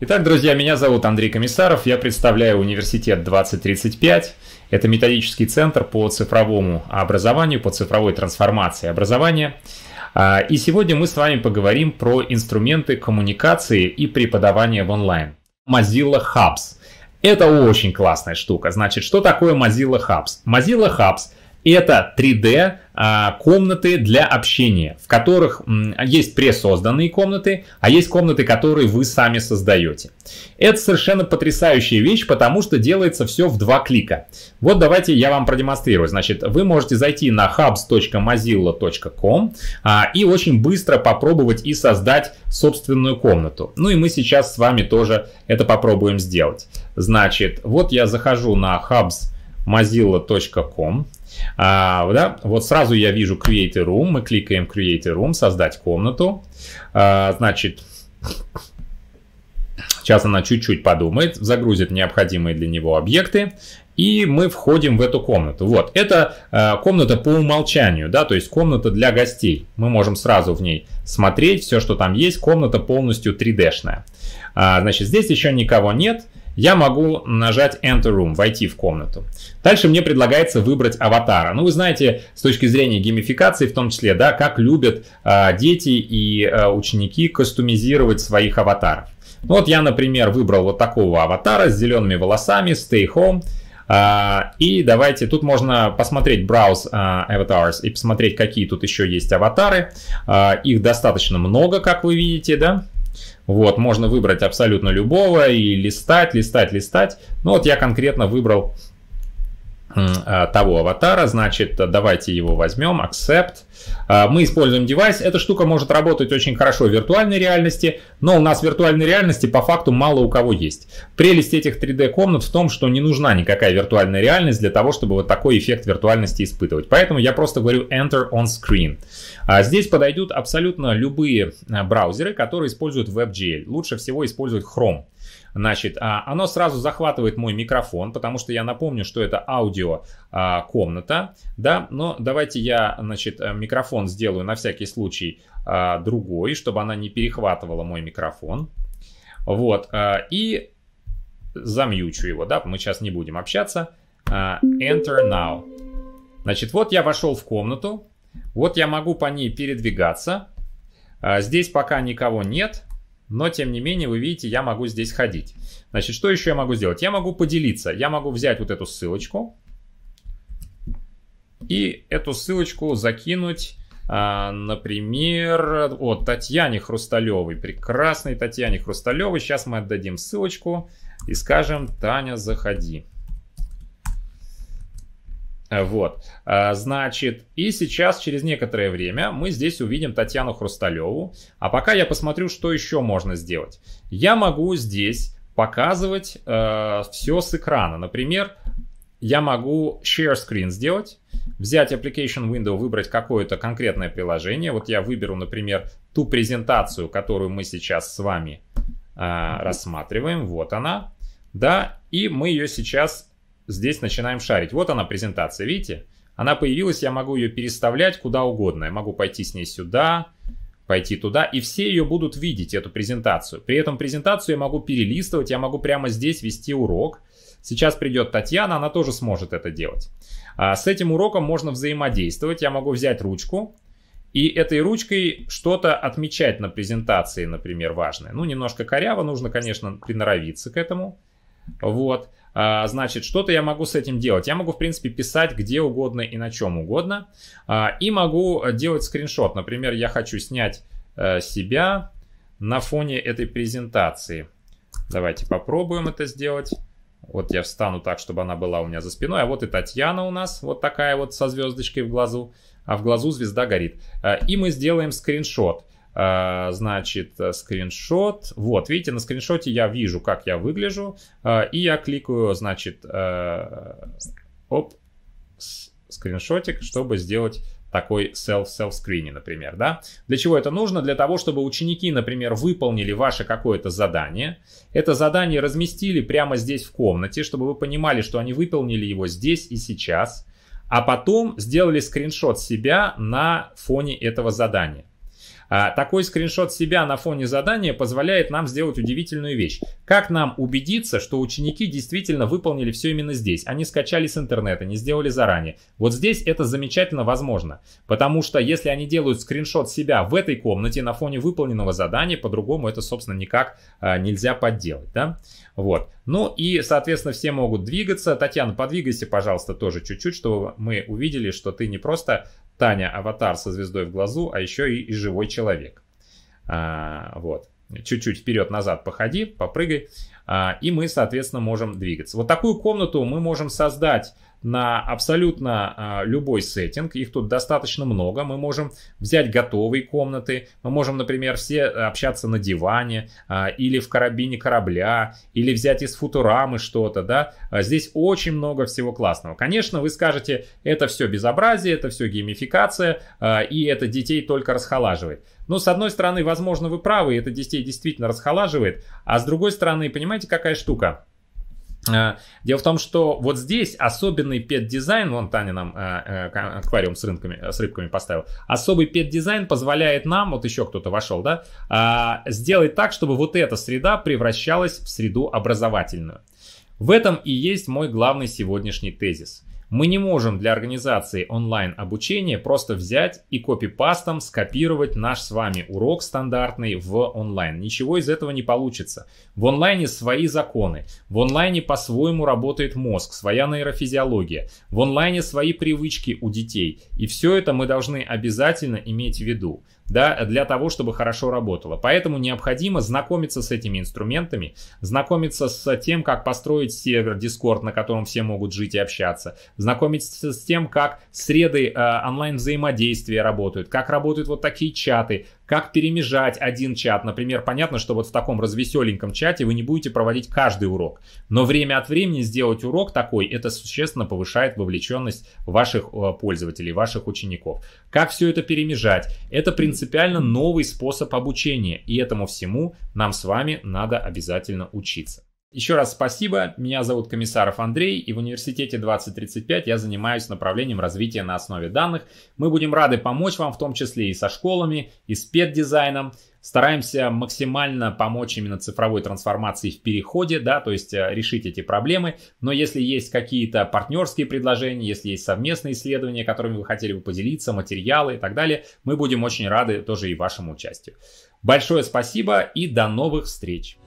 Итак, друзья, меня зовут Андрей Комиссаров, я представляю университет 2035. Это методический центр по цифровому образованию, по цифровой трансформации образования. А, и сегодня мы с вами поговорим про инструменты коммуникации и преподавания в онлайн. Mozilla Hubs. Это очень классная штука. Значит, что такое Mozilla Hubs? Mozilla Hubs это 3D а, комнаты для общения, в которых есть пресозданные комнаты, а есть комнаты, которые вы сами создаете. Это совершенно потрясающая вещь, потому что делается все в два клика. Вот давайте я вам продемонстрирую. Значит, вы можете зайти на hubs.mozilla.com а, и очень быстро попробовать и создать собственную комнату. Ну и мы сейчас с вами тоже это попробуем сделать. Значит, вот я захожу на hubs.com mozilla.com. А, да, вот сразу я вижу Create Room, мы кликаем Create Room, создать комнату. А, значит, сейчас она чуть-чуть подумает, загрузит необходимые для него объекты и мы входим в эту комнату. Вот, это э, комната по умолчанию, да, то есть комната для гостей. Мы можем сразу в ней смотреть все, что там есть. Комната полностью 3D-шная. А, значит, здесь еще никого нет я могу нажать Enter Room, войти в комнату. Дальше мне предлагается выбрать аватара. Ну, вы знаете, с точки зрения геймификации в том числе, да, как любят э, дети и э, ученики кастомизировать своих аватаров. Ну, вот я, например, выбрал вот такого аватара с зелеными волосами, Stay Home. Uh, и давайте, тут можно посмотреть Browse uh, Avatars и посмотреть, какие тут еще есть аватары. Uh, их достаточно много, как вы видите, да? Вот, можно выбрать абсолютно любого и листать, листать, листать. Ну вот я конкретно выбрал а, того аватара, значит, давайте его возьмем, accept. А, мы используем девайс. Эта штука может работать очень хорошо в виртуальной реальности, но у нас в виртуальной реальности по факту мало у кого есть. Прелесть этих 3D-комнат в том, что не нужна никакая виртуальная реальность для того, чтобы вот такой эффект виртуальности испытывать. Поэтому я просто говорю Enter on Screen. А здесь подойдут абсолютно любые браузеры, которые используют WebGL. Лучше всего использовать Chrome. Значит, а, оно сразу захватывает мой микрофон, потому что я напомню, что это аудио а, комната, да, но давайте я, значит, э, микрофон сделаю на всякий случай а, другой, чтобы она не перехватывала мой микрофон. Вот, и замьючу его, да, мы сейчас не будем общаться. Enter now. Значит, вот я вошел в комнату, вот я могу по ней передвигаться. Здесь пока никого нет, но тем не менее, вы видите, я могу здесь ходить. Значит, что еще я могу сделать? Я могу поделиться. Я могу взять вот эту ссылочку и эту ссылочку закинуть, а, например, вот Татьяне Хрусталевой. Прекрасной Татьяне Хрусталевой. Сейчас мы отдадим ссылочку и скажем «Таня, заходи». Э, вот, э, значит, и сейчас через некоторое время мы здесь увидим Татьяну Хрусталеву. А пока я посмотрю, что еще можно сделать. Я могу здесь показывать э, все с экрана. Например, я могу share screen сделать, взять application window, выбрать какое-то конкретное приложение. Вот я выберу, например, ту презентацию, которую мы сейчас с вами э, рассматриваем. Вот она. Да, и мы ее сейчас здесь начинаем шарить. Вот она презентация, видите? Она появилась, я могу ее переставлять куда угодно. Я могу пойти с ней сюда, пойти туда, и все ее будут видеть, эту презентацию. При этом презентацию я могу перелистывать, я могу прямо здесь вести урок. Сейчас придет Татьяна, она тоже сможет это делать. А с этим уроком можно взаимодействовать. Я могу взять ручку и этой ручкой что-то отмечать на презентации, например, важное. Ну, немножко коряво, нужно, конечно, приноровиться к этому. Вот. А, значит, что-то я могу с этим делать. Я могу, в принципе, писать где угодно и на чем угодно. А, и могу делать скриншот. Например, я хочу снять э, себя на фоне этой презентации. Давайте попробуем это сделать. Вот я встану так, чтобы она была у меня за спиной. А вот и Татьяна у нас, вот такая вот со звездочкой в глазу. А в глазу звезда горит. Э, и мы сделаем скриншот. Э, значит, э, скриншот. Вот, видите, на скриншоте я вижу, как я выгляжу, э, и я кликаю, значит, оп, скриншотик, чтобы сделать такой self-self-screening, например, да? Для чего это нужно? Для того, чтобы ученики, например, выполнили ваше какое-то задание, это задание разместили прямо здесь в комнате, чтобы вы понимали, что они выполнили его здесь и сейчас, а потом сделали скриншот себя на фоне этого задания. А, такой скриншот себя на фоне задания позволяет нам сделать удивительную вещь. Как нам убедиться, что ученики действительно выполнили все именно здесь? Они скачали с интернета, не сделали заранее. Вот здесь это замечательно возможно. Потому что если они делают скриншот себя в этой комнате на фоне выполненного задания, по-другому это, собственно, никак а, нельзя подделать. Да? Вот. Ну и, соответственно, все могут двигаться. Татьяна, подвигайся, пожалуйста, тоже чуть-чуть, чтобы мы увидели, что ты не просто Таня аватар со звездой в глазу, а еще и, и живой человек. А, вот. Чуть-чуть вперед-назад походи, попрыгай. А, и мы, соответственно, можем двигаться. Вот такую комнату мы можем создать на абсолютно а, любой сеттинг. Их тут достаточно много. Мы можем взять готовые комнаты. Мы можем, например, все э, общаться на диване а, или в карабине корабля, или взять из футурамы что-то, да. А, здесь очень много всего классного. Конечно, вы скажете, это все безобразие, это все геймификация, и это детей только расхолаживает. Но, ну, с одной стороны, возможно, вы правы, это детей действительно расхолаживает, а с другой стороны, понимаете, какая штука? Э, дело в том, что вот здесь особенный пет-дизайн, вон Таня нам э, э, аквариум с, рынками, с рыбками поставил, особый пет-дизайн позволяет нам, вот еще кто-то вошел, да, сделать так, чтобы вот эта среда превращалась в среду образовательную. В этом и есть мой главный сегодняшний тезис. Мы не можем для организации онлайн-обучения просто взять и копипастом скопировать наш с вами урок стандартный в онлайн. Ничего из этого не получится. В онлайне свои законы, в онлайне по-своему работает мозг, своя нейрофизиология, в онлайне свои привычки у детей. И все это мы должны обязательно иметь в виду да, для того, чтобы хорошо работало. Поэтому необходимо знакомиться с этими инструментами, знакомиться с тем, как построить сервер Discord, на котором все могут жить и общаться, знакомиться с тем, как среды э, онлайн взаимодействия работают, как работают вот такие чаты, как перемежать один чат. Например, понятно, что вот в таком развеселеньком чате вы не будете проводить каждый урок, но время от времени сделать урок такой, это существенно повышает вовлеченность ваших э, пользователей, ваших учеников. Как все это перемежать? Это принцип принципиально новый способ обучения, и этому всему нам с вами надо обязательно учиться. Еще раз спасибо. Меня зовут Комиссаров Андрей, и в университете 2035 я занимаюсь направлением развития на основе данных. Мы будем рады помочь вам, в том числе и со школами, и с педдизайном. Стараемся максимально помочь именно цифровой трансформации в переходе, да, то есть э, решить эти проблемы. Но если есть какие-то партнерские предложения, если есть совместные исследования, которыми вы хотели бы поделиться, материалы и так далее, мы будем очень рады тоже и вашему участию. Большое спасибо и до новых встреч!